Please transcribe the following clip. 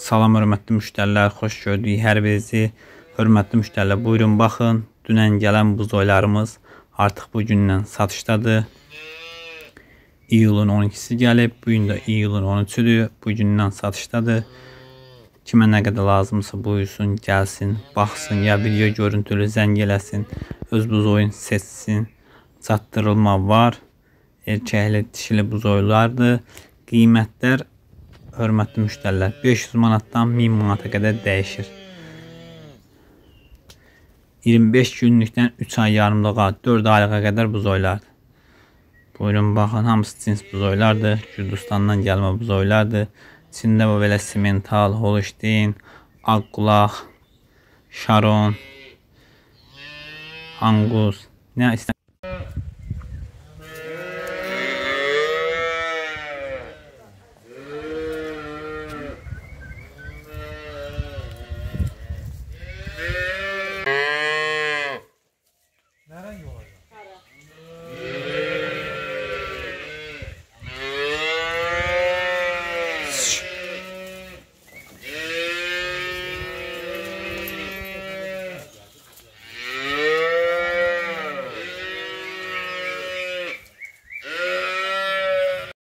Salam hörmətli müştərilər, xoş gördük hər birinizi. Hörmətli müştərilər, buyurun baxın. Dünən gələn buzdoylarımız artıq bu gündən satışdadır. İyulun 12-si gəlib, bu gün də iyulun 13-üdür. Bu gündən satışdadır. Kimə nə qədər lazımsa buyursun, gəlsin, baxsın, ya video görüntülü zəng eləsin, öz buzoyun seçsin. Çatdırılma var. Erkəkli, dişili buzoylardır. Qiymətlər hörmətli müştərilər 500 manatdan 1000 manata qədər dəyişir. 25 günlükdən 3 ay yarımlığa, 4 aylığa qədər buzoylardır. Buyurun baxın, hamısı cins buzoylardır. Gürcüstandan gəlmə buzoylardır. Çində bu belə simental, holstein, ağqulaq, şaron, anquz, nə istəyirəm.